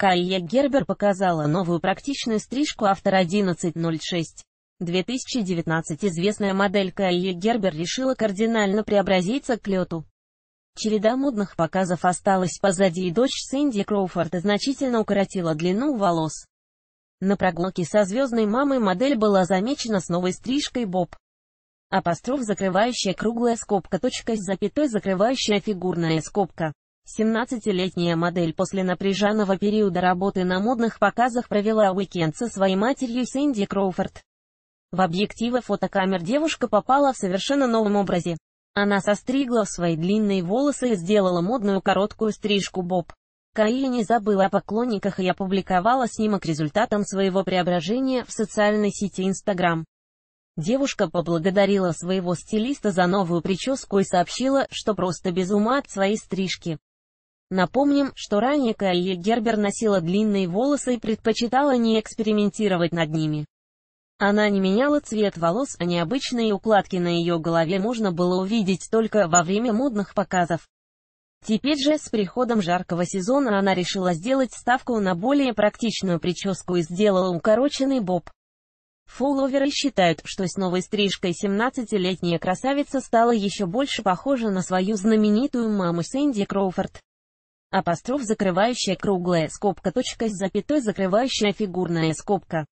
Кайя Гербер показала новую практичную стрижку автор 1106. 2019 известная модель Кайя Гербер решила кардинально преобразиться к лету. Череда модных показов осталась позади и дочь Сэнди Кроуфорд значительно укоротила длину волос. На прогулке со звездной мамой модель была замечена с новой стрижкой Боб. Апостроф закрывающая круглая скобка точка с запятой закрывающая фигурная скобка. 17-летняя модель после напряженного периода работы на модных показах провела уикенд со своей матерью Сэнди Кроуфорд. В объективы фотокамер девушка попала в совершенно новом образе. Она состригла свои длинные волосы и сделала модную короткую стрижку боб. Каи не забыла о поклонниках и опубликовала снимок результатом своего преображения в социальной сети Instagram. Девушка поблагодарила своего стилиста за новую прическу и сообщила, что просто без ума от своей стрижки. Напомним, что ранее Кайли Гербер носила длинные волосы и предпочитала не экспериментировать над ними. Она не меняла цвет волос, а необычные укладки на ее голове можно было увидеть только во время модных показов. Теперь же, с приходом жаркого сезона, она решила сделать ставку на более практичную прическу и сделала укороченный боб. Фолловеры считают, что с новой стрижкой 17-летняя красавица стала еще больше похожа на свою знаменитую маму Сэнди Кроуфорд. Апостроф закрывающая круглая скобка точка с запятой закрывающая фигурная скобка.